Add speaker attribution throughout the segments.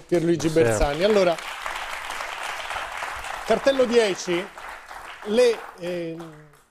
Speaker 1: Pierluigi Bersani. Allora, cartello 10, le, eh,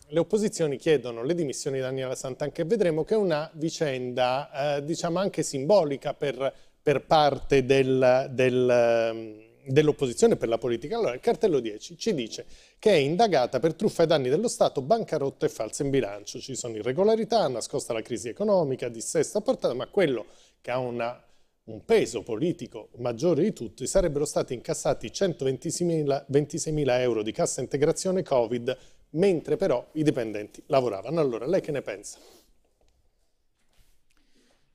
Speaker 1: le, opposizioni chiedono le dimissioni di Daniela Santanchè. Vedremo che è una vicenda, eh, diciamo, anche simbolica per, per parte del, del, ehm, dell'opposizione per la politica. Allora, il cartello 10 ci dice che è indagata per truffa ai danni dello Stato, bancarotta e falsa in bilancio. Ci sono irregolarità, nascosta la crisi economica, dissesto a portata, ma quello che ha una un peso politico maggiore di tutti, sarebbero stati incassati 126.000 euro di cassa integrazione Covid, mentre però i dipendenti lavoravano. Allora, lei che ne pensa?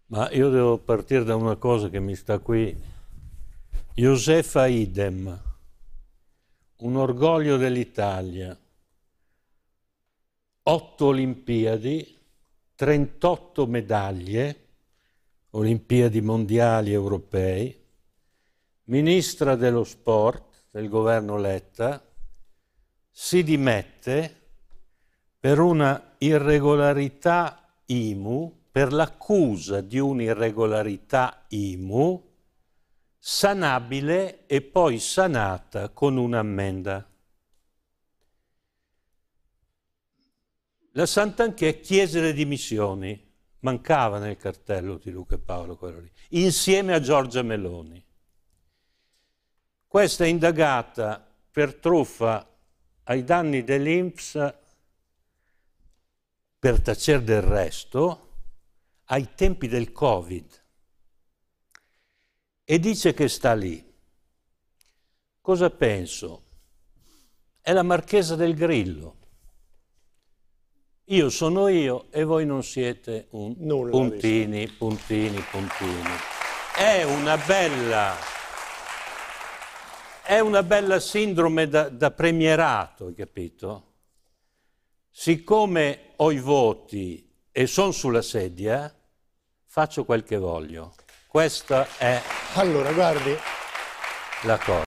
Speaker 2: Ma io devo partire da una cosa che mi sta qui. Josefa Idem, un orgoglio dell'Italia, otto Olimpiadi, 38 medaglie, Olimpiadi mondiali europei, ministra dello sport del governo Letta, si dimette per una irregolarità IMU, per l'accusa di un'irregolarità IMU sanabile e poi sanata con un'ammenda. La Sant'Anchè chiese le dimissioni mancava nel cartello di Luca e Paolo quello lì, insieme a Giorgia Meloni. Questa è indagata per truffa ai danni dell'Inps per tacere del resto ai tempi del Covid e dice che sta lì. Cosa penso? È la marchesa del Grillo io sono io e voi non siete un Nulla, puntini, puntini, puntini. È una bella, è una bella sindrome da, da premierato, hai capito? Siccome ho i voti e sono sulla sedia, faccio quel che voglio. Questa è allora, guardi. la cosa.